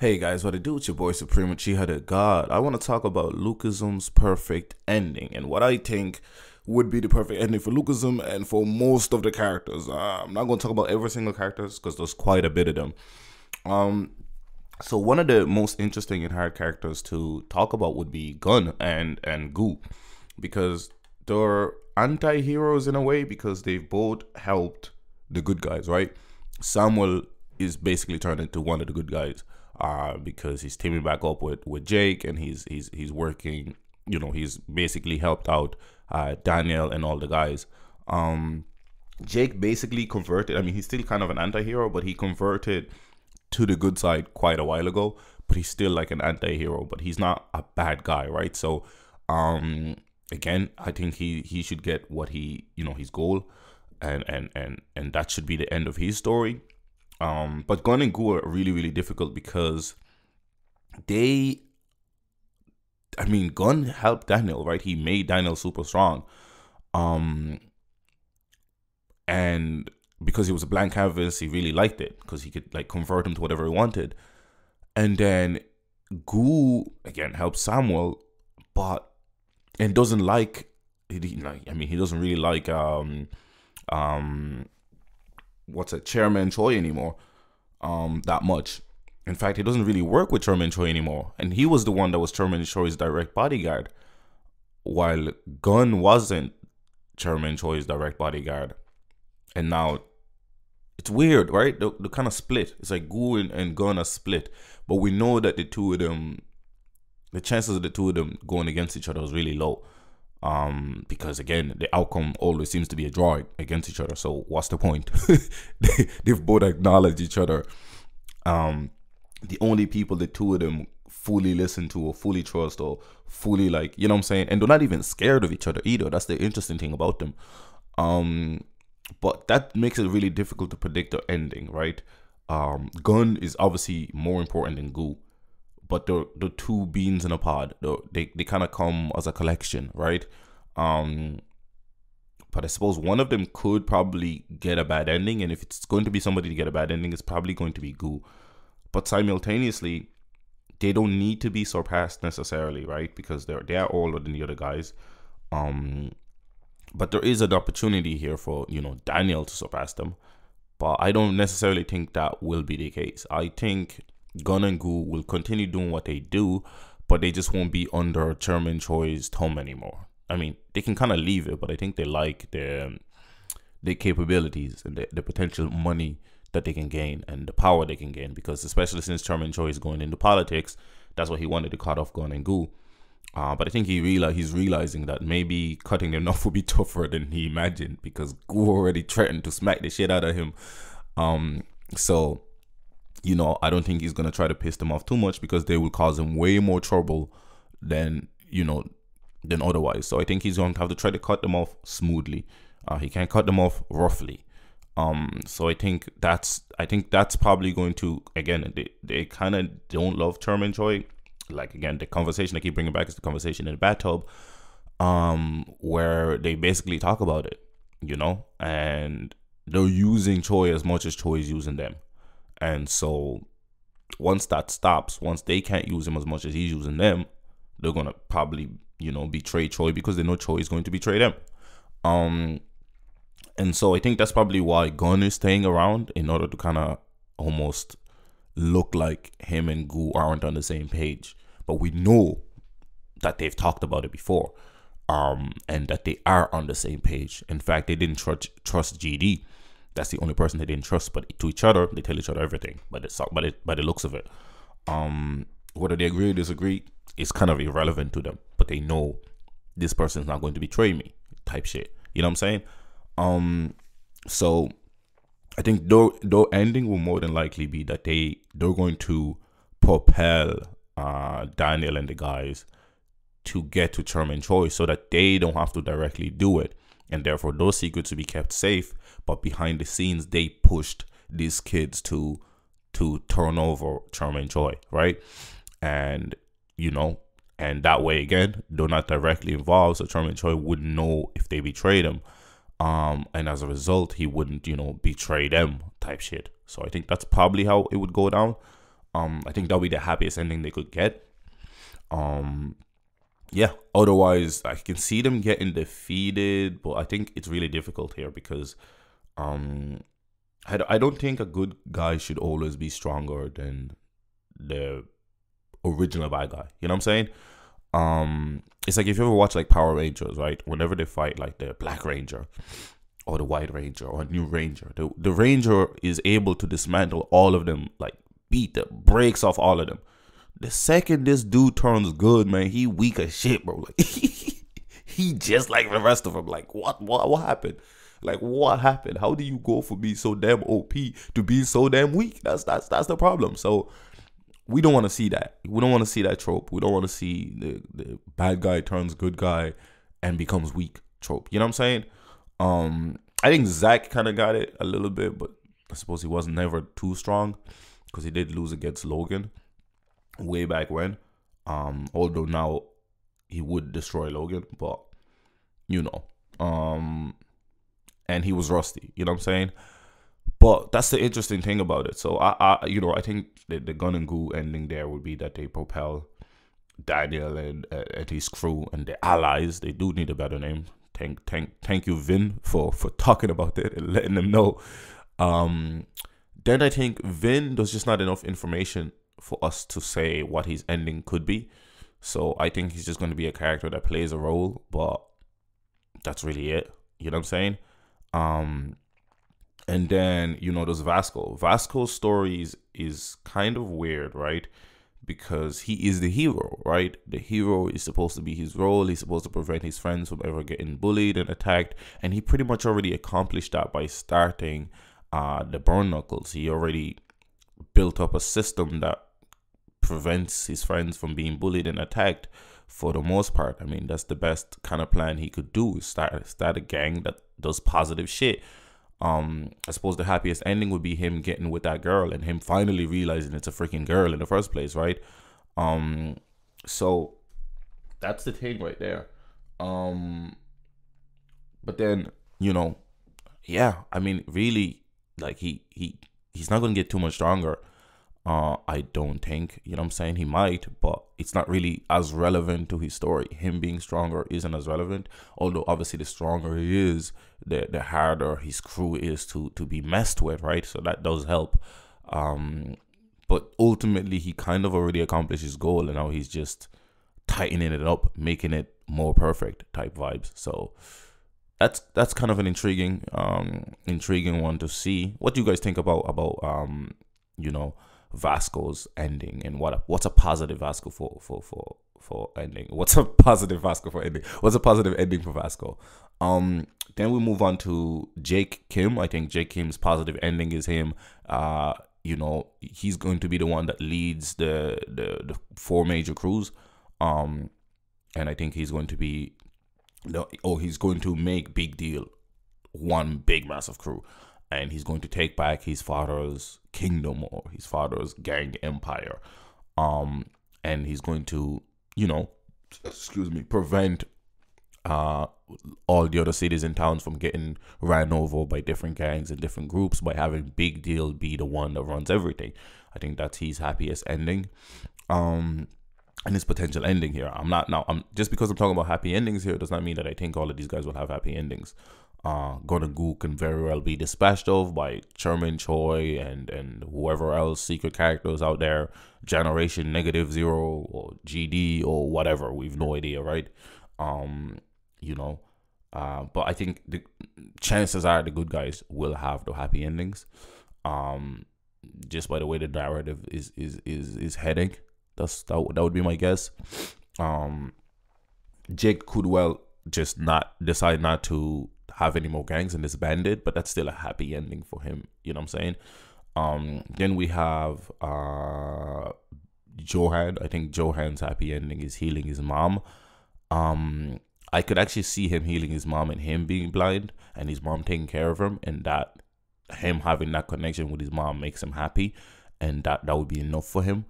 Hey guys, what I do with your boy Supreme Chihada God. I want to talk about Lucasum's perfect ending and what I think would be the perfect ending for Lucasum and for most of the characters. Uh, I'm not going to talk about every single characters because there's quite a bit of them. Um, so one of the most interesting and hard characters to talk about would be Gun and and Goo because they're anti-heroes in a way because they've both helped the good guys, right? Samuel is basically turned into one of the good guys uh, because he's teaming back up with, with Jake and he's he's he's working. You know, he's basically helped out uh, Daniel and all the guys. Um, Jake basically converted. I mean, he's still kind of an anti-hero, but he converted to the good side quite a while ago. But he's still like an anti-hero, but he's not a bad guy, right? So, um, again, I think he he should get what he you know his goal, and and and and that should be the end of his story. Um, but Gun and Goo are really, really difficult because they, I mean, Gun helped Daniel, right? He made Daniel super strong. Um, and because he was a blank canvas, he really liked it because he could like convert him to whatever he wanted. And then Goo again helps Samuel, but and doesn't like he like I mean he doesn't really like um um what's a Chairman Choi anymore um, that much. In fact, he doesn't really work with Chairman Choi anymore, and he was the one that was Chairman Choi's direct bodyguard, while Gunn wasn't Chairman Choi's direct bodyguard. And now it's weird, right? They're, they kind of split. It's like Gu and, and Gun are split, but we know that the two of them, the chances of the two of them going against each other is really low um, because again, the outcome always seems to be a draw against each other. So what's the point? they, have both acknowledged each other. Um, the only people the two of them fully listen to or fully trust or fully like, you know what I'm saying? And they're not even scared of each other either. That's the interesting thing about them. Um, but that makes it really difficult to predict the ending, right? Um, Gun is obviously more important than Goo but the the two beans in a pod, they they kind of come as a collection, right? Um, but I suppose one of them could probably get a bad ending, and if it's going to be somebody to get a bad ending, it's probably going to be Goo. But simultaneously, they don't need to be surpassed necessarily, right? Because they're they are older than the other guys. Um, but there is an opportunity here for you know Daniel to surpass them. But I don't necessarily think that will be the case. I think Gun and Goo will continue doing what they do, but they just won't be under Chairman Choi's thumb anymore. I mean, they can kind of leave it, but I think they like their um, their capabilities and the, the potential money that they can gain and the power they can gain. Because especially since Chairman Choi is going into politics, that's what he wanted to cut off Gun and Goo. Uh, but I think he reali- he's realizing that maybe cutting them off will be tougher than he imagined because Gu already threatened to smack the shit out of him. Um, so you know, I don't think he's gonna try to piss them off too much because they will cause him way more trouble than you know than otherwise. So I think he's going to have to try to cut them off smoothly. Uh, he can't cut them off roughly. Um, so I think that's I think that's probably going to again they, they kind of don't love term and joy. Like again, the conversation I keep bringing back is the conversation in the bathtub, um, where they basically talk about it, you know, and they're using Choi as much as Choi is using them. And so once that stops, once they can't use him as much as he's using them, they're gonna probably, you know, betray Choi because they know Choi is going to betray them. Um and so I think that's probably why Gunn is staying around in order to kinda almost look like him and Gu aren't on the same page. But we know that they've talked about it before. Um, and that they are on the same page. In fact, they didn't tr- trust GD that's the only person they didn't trust. But to each other, they tell each other everything. But it's by the, by the looks of it, um, whether they agree or disagree, it's kind of irrelevant to them. But they know this person's not going to betray me, type shit. You know what I'm saying? Um, so I think though the ending will more than likely be that they they're going to propel uh, Daniel and the guys to get to Charming Choice so that they don't have to directly do it, and therefore those secrets will be kept safe but behind the scenes they pushed these kids to to turn over charm and joy right and you know and that way again they're not directly involved so charm and joy wouldn't know if they betrayed him um and as a result he wouldn't you know betray them type shit so i think that's probably how it would go down um i think that'll be the happiest ending they could get um yeah otherwise i can see them getting defeated but i think it's really difficult here because um, I, I don't think a good guy should always be stronger than the original bad guy. You know what I'm saying? Um, it's like if you ever watch like Power Rangers, right? Whenever they fight like the Black Ranger or the White Ranger or New Ranger, the, the Ranger is able to dismantle all of them, like beat the breaks off all of them. The second this dude turns good, man, he weak as shit, bro. Like he just like the rest of them. Like what what what happened? Like what happened? How do you go from being so damn OP to being so damn weak? That's that's that's the problem. So we don't want to see that. We don't want to see that trope. We don't want to see the, the bad guy turns good guy and becomes weak trope. You know what I'm saying? Um, I think Zach kind of got it a little bit, but I suppose he was never too strong because he did lose against Logan way back when. Um, although now he would destroy Logan, but you know, um, and he was rusty. You know what I'm saying? But that's the interesting thing about it. So I, I you know, I think the, the gun and goo ending there would be that they propel Daniel and, uh, and his crew and the allies. They do need a better name. Thank, thank, thank you, Vin, for for talking about it and letting them know. Um, then I think Vin does just not enough information for us to say what his ending could be. So I think he's just going to be a character that plays a role, but that's really it. You know what I'm saying? Um, and then, you know, there's Vasco. Vasco's story is, is kind of weird, right? Because he is the hero, right? The hero is supposed to be his role. He's supposed to prevent his friends from ever getting bullied and attacked. And he pretty much already accomplished that by starting uh, the Burn Knuckles. He already built up a system that prevents his friends from being bullied and attacked for the most part. I mean, that's the best kind of plan he could do. Start start a gang that does positive shit. Um, I suppose the happiest ending would be him getting with that girl and him finally realizing it's a freaking girl in the first place, right? Um, so that's the thing right there. Um, but then you know, yeah, I mean, really, like he he he's not gonna get too much stronger. Uh, I don't think, you know I'm saying? He might, but it's not really as relevant to his story. Him being stronger isn't as relevant, although obviously the stronger he is, the, the harder his crew is to, to be messed with, right? So that does help. Um, but ultimately, he kind of already accomplished his goal, and now he's just tightening it up, making it more perfect type vibes. So that's that's kind of an intriguing um intriguing one to see. What do you guys think about about um you know Vasco's ending and what a, what's a positive Vasco for for for for ending? What's a positive Vasco for ending? What's a positive ending for Vasco? Um, then we move on to Jake Kim. I think Jake Kim's positive ending is him. Uh, you know, he's going to be the one that leads the the, the four major crews. Um, and I think he's going to be, the, oh, he's going to make Big Deal one big massive crew and he's going to take back his father's kingdom or his father's gang empire. Um, and he's going to, you know, excuse me, prevent uh, all the other cities and towns from getting ran over by different gangs and different groups by having Big Deal be the one that runs everything. I think that's his happiest ending. Um, and his potential ending here. I'm not now. I'm just because I'm talking about happy endings here does not mean that I think all of these guys will have happy endings uh, Gu can very well be dispatched of by Chairman Choi and and whoever else secret characters out there, Generation Negative Zero or GD or whatever. We've no idea, right? Um, you know, uh, but I think the chances are the good guys will have the happy endings. Um, just by the way the narrative is is is is heading, that's that that would be my guess. Um, Jake could well just not decide not to have any more gangs and is banded, but that's still a happy ending for him. You know what I'm saying? Um, then we have uh, Johan. I think Johan's happy ending is healing his mom. Um, I could actually see him healing his mom and him being blind and his mom taking care of him and that him having that connection with his mom makes him happy and that that would be enough for him.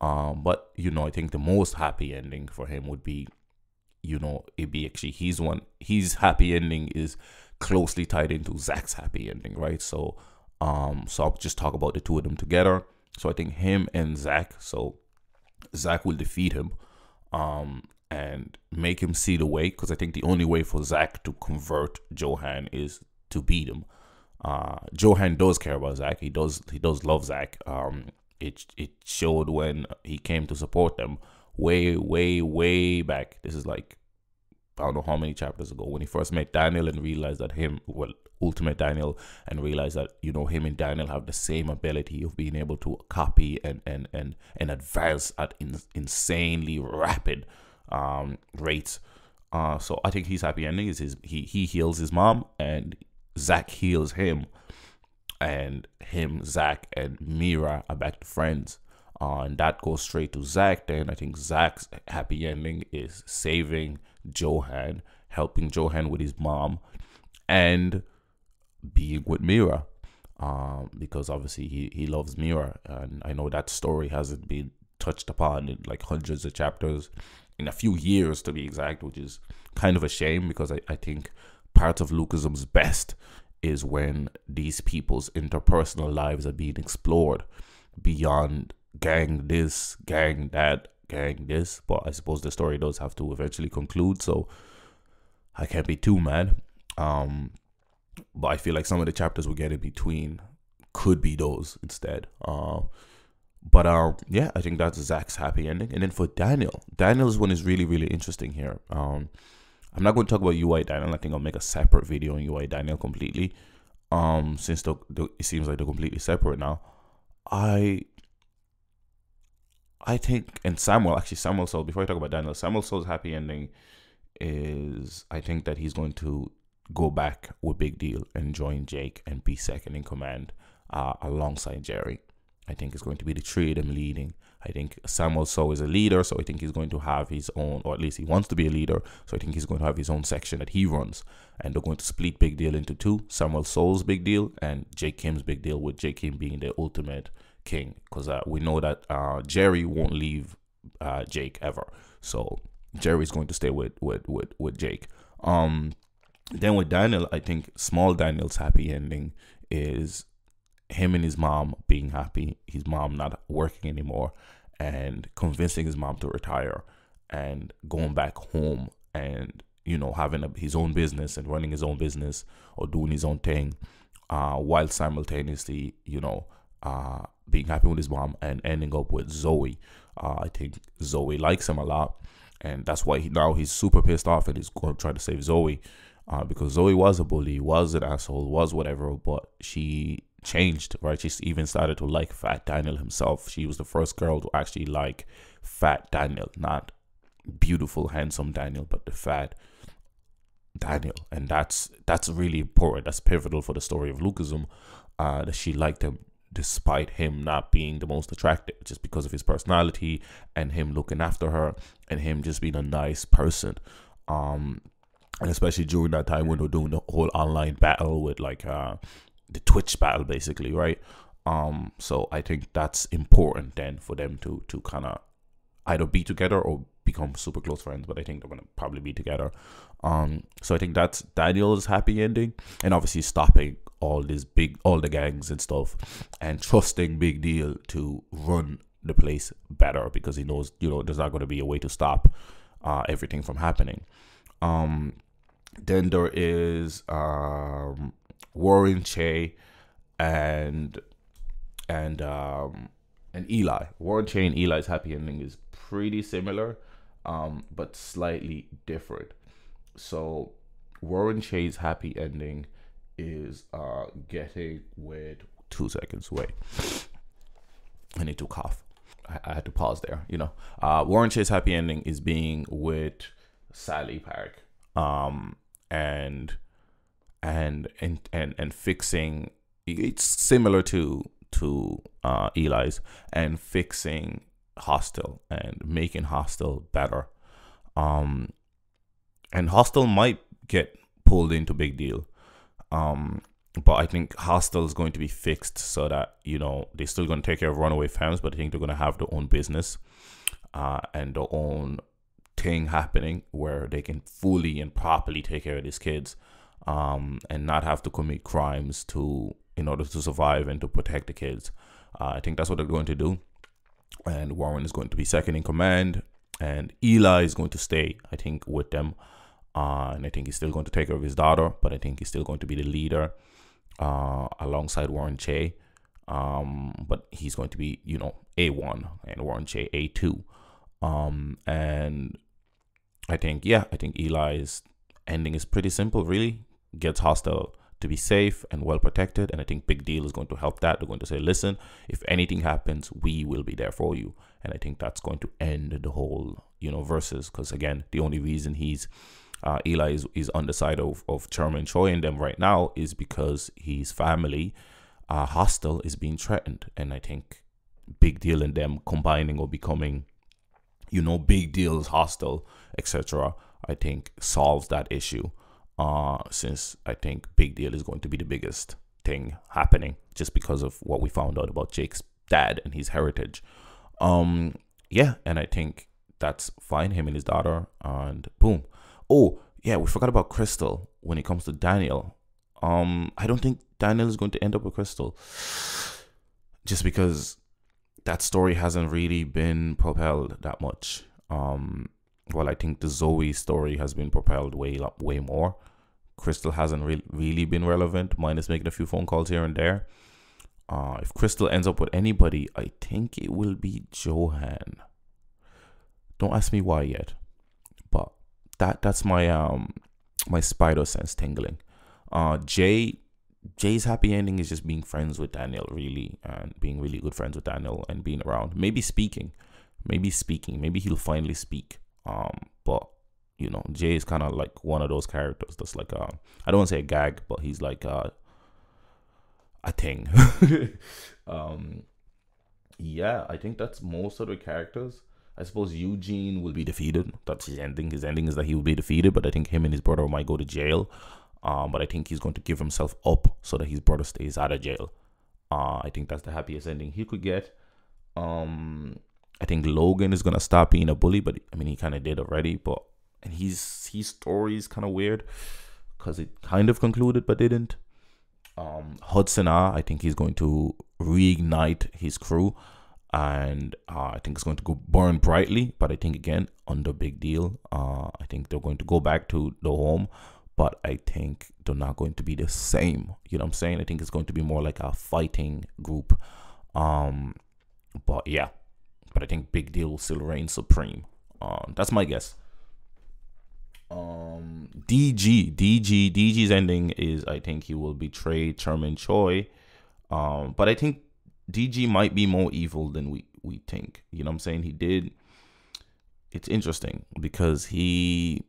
Um, but you know, I think the most happy ending for him would be you know, be actually he's one his happy ending is closely tied into Zach's happy ending, right? So um so I'll just talk about the two of them together. So I think him and Zach, so Zach will defeat him um and make him see the way because I think the only way for Zach to convert Johan is to beat him. Uh Johan does care about Zach. He does he does love Zach. Um it it showed when he came to support them way, way, way back. This is like I don't know how many chapters ago when he first met Daniel and realized that him well ultimate Daniel and realized that you know him and Daniel have the same ability of being able to copy and and and and advance at in, insanely rapid um, rates. Uh, so I think his happy ending is his he he heals his mom and Zach heals him, and him Zach and Mira are back to friends. Uh, and that goes straight to Zach. Then I think Zach's happy ending is saving Johan, helping Johan with his mom, and being with Mira. Um, because obviously he, he loves Mira, and I know that story hasn't been touched upon in like hundreds of chapters, in a few years to be exact, which is kind of a shame because I, I think part of Lucasism's best is when these people's interpersonal lives are being explored beyond gang this, gang that, gang this. But I suppose the story does have to eventually conclude, so I can't be too mad. Um, but I feel like some of the chapters we get in between could be those instead. Uh, but um, yeah, I think that's Zach's happy ending. And then for Daniel, Daniel's one is really, really interesting here. Um, I'm not going to talk about UI Daniel. I think I'll make a separate video on UI Daniel completely. Um, since the, the, it seems like they're completely separate now. I I think, and Samuel, actually, Samuel Soul, before I talk about Daniel, Samuel Soul's happy ending is I think that he's going to go back with Big Deal and join Jake and be second in command uh, alongside Jerry. I think it's going to be the three of them leading. I think Samuel So is a leader, so I think he's going to have his own, or at least he wants to be a leader. So I think he's going to have his own section that he runs, and they're going to split Big Deal into two: Samuel So's Big Deal and Jake Kim's Big Deal, with Jake Kim being the ultimate King because uh, we know that uh, Jerry won't leave uh, Jake ever. So Jerry's going to stay with with with, with Jake. Um, then with Daniel, I think small Daniel's happy ending is him and his mom being happy, his mom not working anymore, and convincing his mom to retire and going back home and you know having a, his own business and running his own business or doing his own thing uh, while simultaneously you know uh, being happy with his mom and ending up with Zoe. Uh, I think Zoe likes him a lot, and that's why he, now he's super pissed off and he's going trying to save Zoe uh, because Zoe was a bully, was an asshole, was whatever, but she changed, right? She even started to like Fat Daniel himself. She was the first girl to actually like Fat Daniel, not beautiful, handsome Daniel, but the fat Daniel, and that's that's really important. That's pivotal for the story of Lucasum uh, that she liked him despite him not being the most attractive, just because of his personality and him looking after her and him just being a nice person. Um, and especially during that time when they're doing the whole online battle with like uh, the Twitch battle, basically, right? Um, so I think that's important then for them to to kind of either be together or become super close friends, but I think they're gonna probably be together. Um, so I think that's Daniel's happy ending, and obviously stopping all these big all the gangs and stuff and trusting big deal to run the place better because he knows you know there's not going to be a way to stop uh, everything from happening um, then there is um, warren che and and um, and eli warren che and eli's happy ending is pretty similar um, but slightly different so warren che's happy ending is uh, getting weird. Two seconds, wait. I need to cough. I, I had to pause there, you know. Uh, Warren Chase happy ending is being with Sally Park, um, and and and and and fixing. It's similar to to uh, Eli's and fixing Hostel and making Hostel better. Um, and Hostel might get pulled into Big Deal um, but I think Hostel is going to be fixed so that you know they're still going to take care of runaway fans, but I think they're going to have their own business uh, and their own thing happening where they can fully and properly take care of these kids um, and not have to commit crimes to in order to survive and to protect the kids. Uh, I think that's what they're going to do. And Warren is going to be second in command, and Eli is going to stay, I think, with them. Uh, and I think he's still going to take care of his daughter, but I think he's still going to be the leader uh, alongside Warren Che. Um, but he's going to be, you know, A1 and Warren Che A2. Um, and I think, yeah, I think Eli's ending is pretty simple, really. Gets hostile to be safe and well protected. And I think Big Deal is going to help that. They're going to say, listen, if anything happens, we will be there for you. And I think that's going to end the whole, you know, versus. Because again, the only reason he's uh, Eli is, is on the side of, of Chairman Choi and them right now is because his family uh, hostile, is being threatened. And I think big deal in them combining or becoming, you know, big deals hostile etc. I think solves that issue uh, since I think big deal is going to be the biggest thing happening just because of what we found out about Jake's dad and his heritage. Um, yeah, and I think that's fine, him and his daughter, and boom. Oh, yeah, we forgot about Crystal when it comes to Daniel. Um, I don't think Daniel is going to end up with Crystal. Just because that story hasn't really been propelled that much. Um, well, I think the Zoe story has been propelled way way more. Crystal hasn't re- really been relevant, minus making a few phone calls here and there. Uh, if Crystal ends up with anybody, I think it will be Johan. Don't ask me why yet that that's my um my spider sense tingling. Uh, Jay Jay's happy ending is just being friends with Daniel, really, and being really good friends with Daniel and being around. Maybe speaking, maybe speaking, maybe he'll finally speak. Um, but you know, Jay is kind of like one of those characters that's like uh, I don't want to say a gag, but he's like uh, a thing. um, yeah, I think that's most of the characters. I suppose Eugene will be defeated. That's his ending. His ending is that he will be defeated, but I think him and his brother might go to jail. Um, but I think he's going to give himself up so that his brother stays out of jail. Uh, I think that's the happiest ending he could get. Um, I think Logan is gonna stop being a bully, but I mean he kind of did already. But and his his story is kind of weird because it kind of concluded but didn't. Um, Hudson R, I think he's going to reignite his crew and uh, I think it's going to go burn brightly. But I think again, under big deal, uh, I think they're going to go back to the home, but I think they're not going to be the same. You know what I'm saying? I think it's going to be more like a fighting group. Um, but yeah, but I think big deal will still reign supreme. Um, that's my guess. Um, DG, DG, DG's ending is I think he will betray Charmin Choi. Um, but I think DG might be more evil than we we think. You know what I'm saying? He did. It's interesting because he.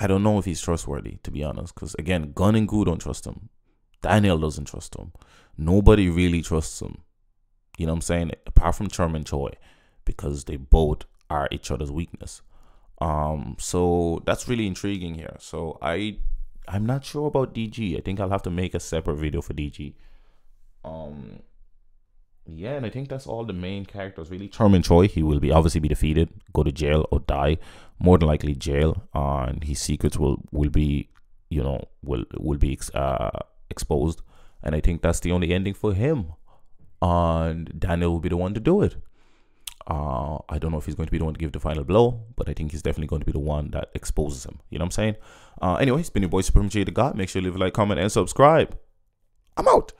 I don't know if he's trustworthy, to be honest. Because again, Gun and Goo don't trust him. Daniel doesn't trust him. Nobody really trusts him. You know what I'm saying? Apart from Charm and Choi, because they both are each other's weakness. Um, so that's really intriguing here. So I, I'm not sure about DG. I think I'll have to make a separate video for DG. Um, yeah, and I think that's all the main characters really. Charmin Choi, he will be obviously be defeated, go to jail or die, more than likely jail, uh, and his secrets will will be, you know, will will be uh, exposed, and I think that's the only ending for him, and Daniel will be the one to do it. Uh, I don't know if he's going to be the one to give the final blow, but I think he's definitely going to be the one that exposes him. You know what I'm saying? Uh, anyway, it's been your boy Supreme J the God. Make sure you leave a like, comment, and subscribe. I'm out.